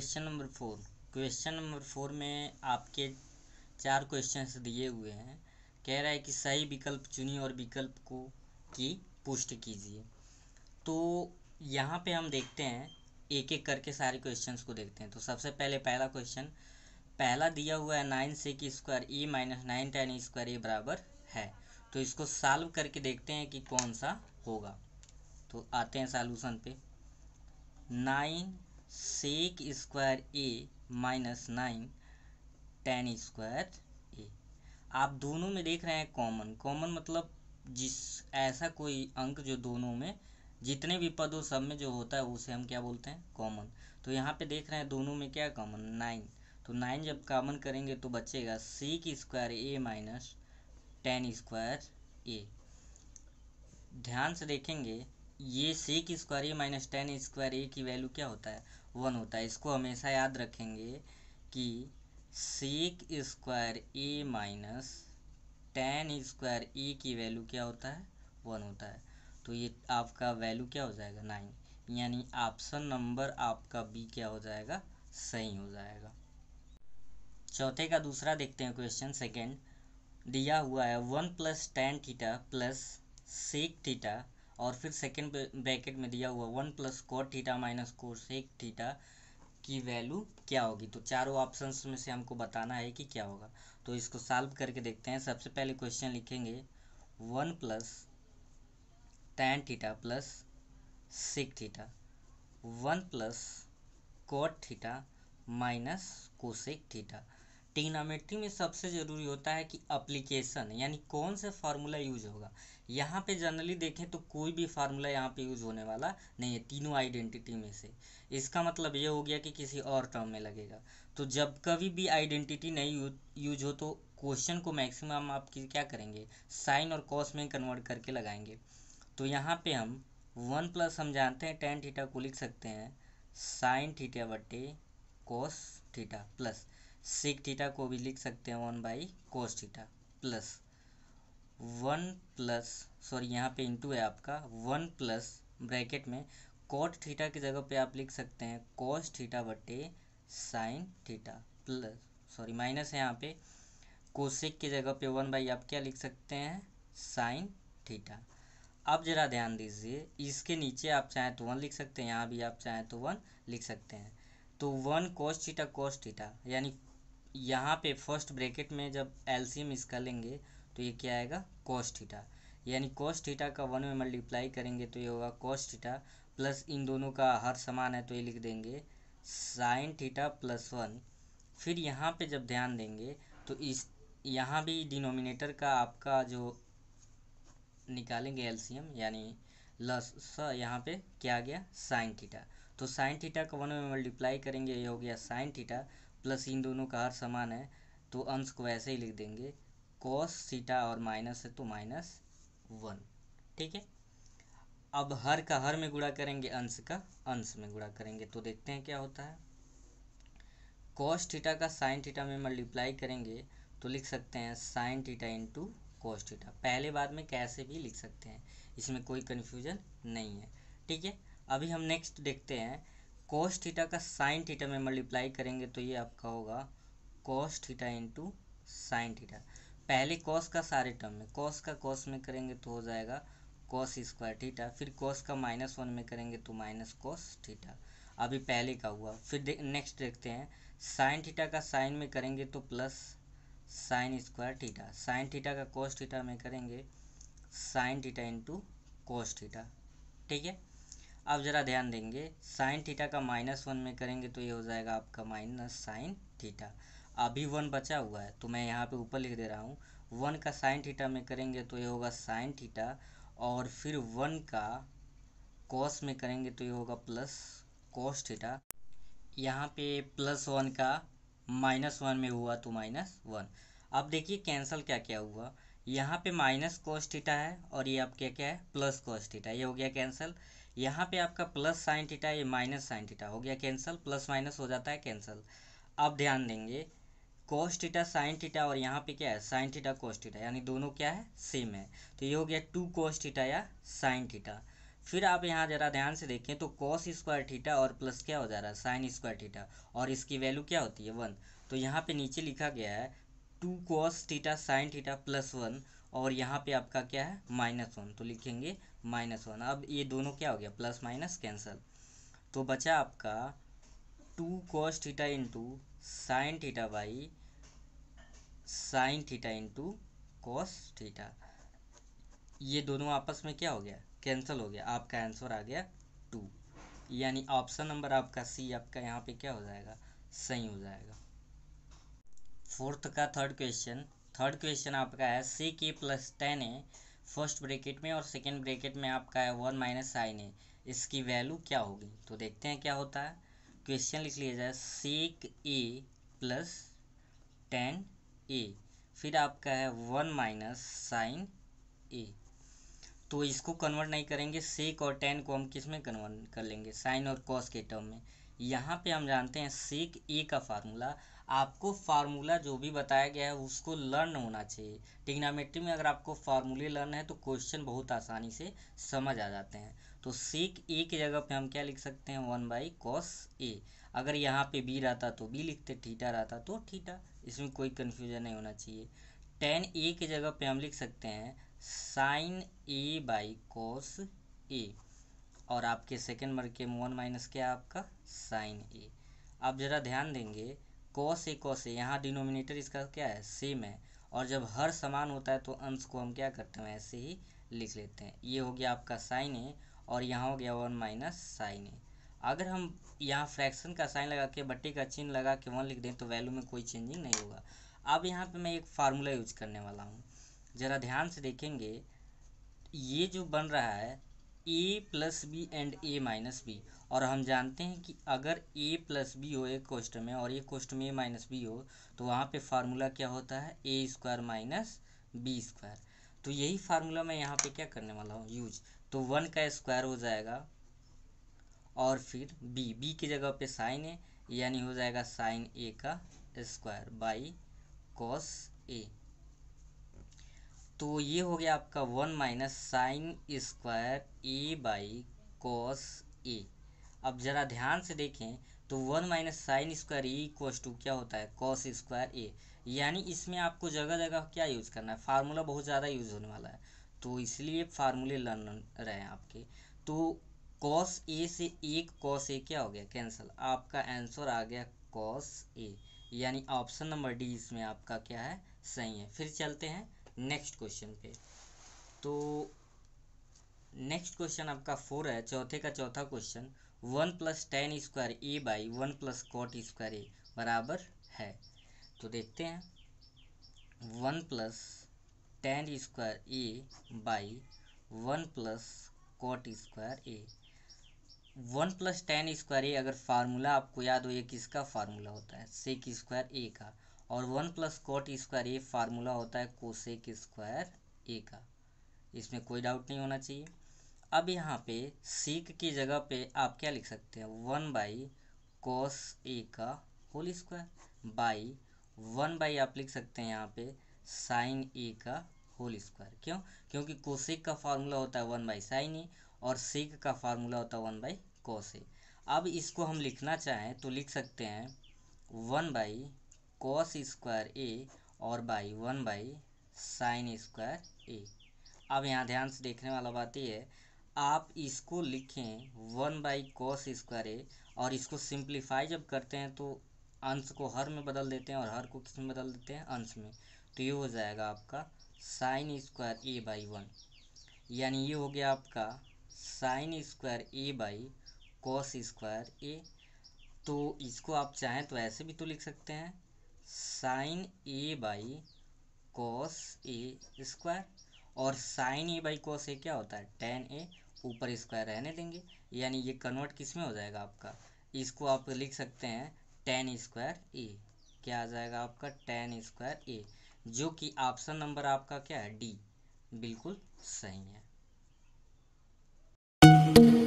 question number four question number four में आपके चार क्वेश्चन दिए हुए हैं कह रहा है कि सही विकल्प चुनिए और विकल्प को की पुष्टि कीजिए तो यहाँ पे हम देखते हैं एक एक करके सारे क्वेश्चंस को देखते हैं तो सबसे पहले पहला क्वेश्चन पहला दिया हुआ है नाइन की square E minus nine tan square A बराबर है तो इसको सॉल्व करके देखते हैं कि कौन सा होगा तो आते हैं सॉल्यूशन पे nine sec square A minus nine tan square A आप दोनों में देख रहे हैं कॉमन कॉमन मतलब जिस ऐसा कोई अंक जो दोनों में जितने भी पद हो सब में जो होता है उसे हम क्या बोलते हैं कॉमन तो यहाँ पे देख रहे हैं दोनों में क्या कॉमन नाइन तो नाइन जब कॉमन करेंगे तो बचेगा sec square A minus tan square A ध्यान से देखेंगे ये sec square A minus tan square A की वैल्यू क्या होता है वन होता है इसको हमेशा याद रखेंगे कि sec square A minus tan square A की वैल्यू क्या होता है वन होता है तो ये आपका वैल्यू क्या हो जाएगा नाइन यानी ऑप्शन नंबर आपका बी क्या हो जाएगा सही हो जाएगा चौथे का दूसरा देखते हैं क्वेश्चन सेकेंड दिया हुआ है one plus tan theta plus sec theta और फिर सेकेंड ब्रैकेट में दिया हुआ one plus cot theta minus cosec theta की वैल्यू क्या होगी तो चारों ऑप्शंस में से हमको बताना है कि क्या होगा तो इसको सॉल्व करके देखते हैं सबसे पहले क्वेश्चन लिखेंगे one plus tan theta plus sec theta one plus cot theta minus cosec theta trigonometry में सबसे ज़रूरी होता है कि अप्लीकेशन यानी कौन सा फार्मूला यूज होगा यहाँ पे जनरली देखें तो कोई भी फार्मूला यहाँ पे यूज होने वाला नहीं है तीनों आइडेंटिटी में से इसका मतलब ये हो गया कि किसी और टर्म में लगेगा तो जब कभी भी आइडेंटिटी नहीं यूज हो तो क्वेश्चन को मैक्सिमम आप क्या करेंगे साइन और कॉस में कन्वर्ट करके लगाएंगे तो यहाँ पे हम वन प्लस हम जानते हैं टेन थीटा को लिख सकते हैं साइन थीटा बटे cos theta plus sec theta को भी लिख सकते हैं one by cos theta plus one plus sorry यहाँ पे इंटू है आपका वन प्लस ब्रैकेट में कोट थीटा की जगह पे आप लिख सकते हैं कोस थीटा बटे sine theta plus sorry minus है यहाँ पे कोशिक की जगह पे वन बाई आप क्या लिख सकते हैं साइन थीटा अब जरा ध्यान दीजिए इसके नीचे आप चाहें तो वन लिख सकते हैं यहाँ भी आप चाहें तो वन लिख सकते हैं तो one cos theta cos theta यानी यहाँ पे फर्स्ट ब्रैकेट में जब एलसीएम इसका लेंगे तो ये क्या आएगा कॉस्ट थीटा यानी कॉस्ट थीटा का वन में मल्टीप्लाई करेंगे तो ये होगा कॉस्ट थीटा प्लस इन दोनों का हर समान है तो ये लिख देंगे साइन थीटा प्लस वन फिर यहाँ पे जब ध्यान देंगे तो इस यहाँ भी डिनोमिनेटर का आपका जो निकालेंगे एलसीएम यानी लस स यहाँ पे क्या आ गया साइन थीटा तो साइन थीटा का वन में मल्टीप्लाई करेंगे ये हो गया साइन थीटा प्लस इन दोनों का हर समान है तो अंश को ऐसे ही लिख देंगे कॉस सीटा और माइनस है तो माइनस वन ठीक है अब हर का हर में गुणा करेंगे अंश का अंश में गुणा करेंगे तो देखते हैं क्या होता है कॉस थीटा का साइन थीटा में मल्टीप्लाई करेंगे तो लिख सकते हैं sine theta into cos theta पहले बाद में कैसे भी लिख सकते हैं इसमें कोई कन्फ्यूजन नहीं है ठीक है अभी हम नेक्स्ट देखते हैं कोस थीटा का साइन थीटा में मल्टीप्लाई करेंगे तो ये आपका होगा cos theta into sine theta पहले कोस का सारे टर्म में कोस का कोस में करेंगे तो हो जाएगा कोस स्क्वायर थीटा फिर कोस का माइनस वन में करेंगे तो माइनस कोस थीटा अभी पहले का हुआ फिर दे, नेक्स्ट देखते हैं साइन थीटा का साइन में करेंगे तो plus sine square theta sine theta का कोस थीटा में करेंगे sine theta into cos theta ठीक है अब ज़रा ध्यान देंगे साइन थीटा का माइनस वन में करेंगे तो ये हो जाएगा आपका माइनस साइन थीटा अभी वन बचा हुआ है तो मैं यहाँ पे ऊपर लिख दे रहा हूँ वन का साइन थीटा में करेंगे तो ये होगा साइन थीटा और फिर वन का कॉस में करेंगे तो ये होगा प्लस कॉस थीटा यहाँ पे प्लस वन का माइनस वन में हुआ तो माइनस वन अब देखिए कैंसिल क्या क्या हुआ यहाँ पे माइनस कॉस थीटा है और ये अब क्या क्या है प्लस कॉस थीटा ये हो गया कैंसिल यहाँ पे आपका प्लस साइन टीटा ये माइनस साइन टीटा हो गया कैंसल प्लस माइनस हो जाता है कैंसल अब ध्यान देंगे कोस टीटा साइन टीटा और यहाँ पे क्या है साइन टीटा कोस टीटा यानी दोनों क्या है सेम है तो ये हो गया टू कोस टीटा या साइन टीटा फिर आप यहाँ ज़रा ध्यान से देखें तो कॉस स्क्वायर थीटा और प्लस क्या हो जा रहा है साइन स्क्वायर थीटा और इसकी वैल्यू क्या होती है वन तो यहाँ पे नीचे लिखा गया है two cos theta sine theta plus one और यहाँ पे आपका क्या है माइनस वन तो लिखेंगे माइनस वन अब ये दोनों क्या हो गया प्लस माइनस कैंसल तो बचा आपका two cos theta into sine theta by sine theta into cos theta ये दोनों आपस में क्या हो गया कैंसल हो गया आपका आंसर आ गया टू यानी ऑप्शन नंबर आपका सी आपका यहाँ पे क्या हो जाएगा सही हो जाएगा फोर्थ का थर्ड क्वेश्चन थर्ड क्वेश्चन आपका है सी की प्लस टेन है फर्स्ट ब्रेकेट में और सेकेंड ब्रेकेट में आपका है वन माइनस साइन है इसकी वैल्यू क्या होगी तो देखते हैं क्या होता है क्वेश्चन लिख लिया जाए सेक ए प्लस टेन ए फिर आपका है वन माइनस साइन ए तो इसको कन्वर्ट नहीं करेंगे सेक और टेन को हम किस में कन्वर्ट कर लेंगे साइन और कॉस के टर्म में यहाँ पे हम जानते हैं सेक ए का फार्मूला आपको फार्मूला जो भी बताया गया है उसको लर्न होना चाहिए टिग्नामेट्री में अगर आपको फार्मूले लर्न है तो क्वेश्चन बहुत आसानी से समझ आ जाते हैं तो सीक ए की जगह पे हम क्या लिख सकते हैं वन बाई कॉस ए अगर यहाँ पे बी रहता तो बी लिखते ठीटा रहता तो ठीटा इसमें कोई कन्फ्यूजन नहीं होना चाहिए टेन ए की जगह पर हम लिख सकते हैं sine A by cos A और आपके सेकेंड मर्के में वन माइनस क्या है आपका साइन ए आप ज़रा ध्यान देंगे कॉस ए कॉस ए यहाँ डिनोमिनेटर इसका क्या है सेम है और जब हर समान होता है तो अंश को हम क्या करते हैं ऐसे ही लिख लेते हैं ये हो गया आपका साइन ए और यहाँ हो गया वन माइनस साइन ए अगर हम यहाँ फ्रैक्शन का साइन लगा के बट्टे का चिन्ह लगा के वन लिख दें तो वैल्यू में कोई चेंजिंग नहीं होगा अब यहाँ पे मैं एक फार्मूला यूज करने वाला हूँ ज़रा ध्यान से देखेंगे ये जो बन रहा है A plus B and A minus B और हम जानते हैं कि अगर ए प्लस बी हो एक कोष्ट में और एक कोष्ट में ए माइनस बी हो तो वहाँ पे फार्मूला क्या होता है A square minus B square तो यही फार्मूला मैं यहाँ पे क्या करने वाला हूँ यूज तो वन का स्क्वायर हो जाएगा और फिर बी बी की जगह पे साइन है यानी हो जाएगा साइन ए का स्क्वायर बाई कॉस ए तो ये हो गया आपका one minus sine square A by cos A अब ज़रा ध्यान से देखें तो one minus sine square E equal to क्या होता है कॉस स्क्वायर ए यानी इसमें आपको जगह जगह क्या यूज़ करना है फार्मूला बहुत ज़्यादा यूज़ होने वाला है तो इसलिए फार्मूले लर्न रहे हैं आपके तो कॉस ए से एक कॉस ए क्या हो गया कैंसल आपका आंसर आ गया कॉस ए यानी ऑप्शन नंबर डी इसमें आपका क्या है सही है फिर चलते हैं नेक्स्ट क्वेश्चन पे तो नेक्स्ट क्वेश्चन आपका फोर है चौथे का चौथा question one plus tan square A by one plus cot square A बराबर है तो देखते हैं one plus tan square A by one plus cot square A one plus tan square A अगर फार्मूला आपको याद हो ये किसका फार्मूला होता है सेक स्क्वायर ए का और one plus cot square A formula होता है कोसेक स्क्वायर ए का इसमें कोई डाउट नहीं होना चाहिए अब यहाँ पे सीक की जगह पे आप क्या लिख सकते हैं वन बाई कॉस ए का whole square by one by आप लिख सकते हैं यहाँ पे साइन ए का होल स्क्वायर क्यों क्योंकि कोसेक का फार्मूला होता है वन बाई साइन ए और सीक का फार्मूला होता है वन बाई कॉस ए अब इसको हम लिखना चाहें तो लिख सकते हैं one by cos square A और by one by sine square A अब यहाँ ध्यान से देखने वाला बात ये है आप इसको लिखें one by cos square A और इसको सिंप्लीफाई जब करते हैं तो अंश को हर में बदल देते हैं और हर को किस में बदल देते हैं अंश में तो ये हो जाएगा आपका sine square A by one यानी ये हो गया आपका sine square A by cos square A तो इसको आप चाहें तो ऐसे भी तो लिख सकते हैं sine A by cos A square और sine A by cos A क्या होता है टेन ए e ऊपर स्क्वायर रहने देंगे यानी ये कन्वर्ट किस में हो जाएगा आपका इसको आप लिख सकते हैं टेन स्क्वायर ए क्या आ जाएगा आपका टेन स्क्वायर ए जो कि ऑप्शन नंबर आपका क्या है डी बिल्कुल सही है